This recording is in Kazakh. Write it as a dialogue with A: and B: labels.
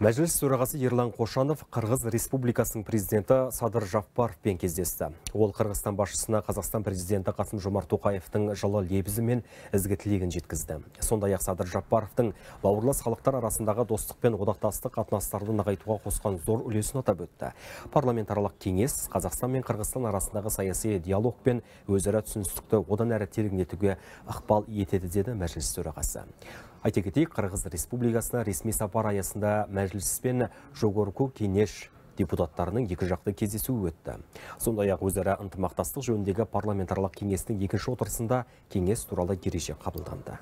A: Мәжіліс төрағасы Ерлан Қошанов Қырғыз Республикасының президенті Садыр Жаппаровпен кездесті. Ол Қырғызстан басшысына Қазақстан президенті Қасым Жомарт Тоқаевтың жылы лебізі мен ізгі тілегін жеткізді. Сондай ақ Садыр Жаппаровтың бауырлас халықтар арасындағы достық пен одақтастық қатынастарды нығайтуға қосқан зор үлесін атап өтті. Парламентаралық кеңес Қазақстан мен Қырғызстан арасындағы саяси диалог пен өзара түсіністікті одан әрі тереңдетуге ықпал етеді деді мәжіліс төрағасы айта кетейік қырғыз республикасына ресми сапар аясында мәжіліс пен жогорку кеңес депутаттарының екіжақты кездесуі өтті сондай ақ өзара ынтымақтастық жөніндегі парламентаралық кеңестің екінші отырысында кеңес туралы ереже қабылданды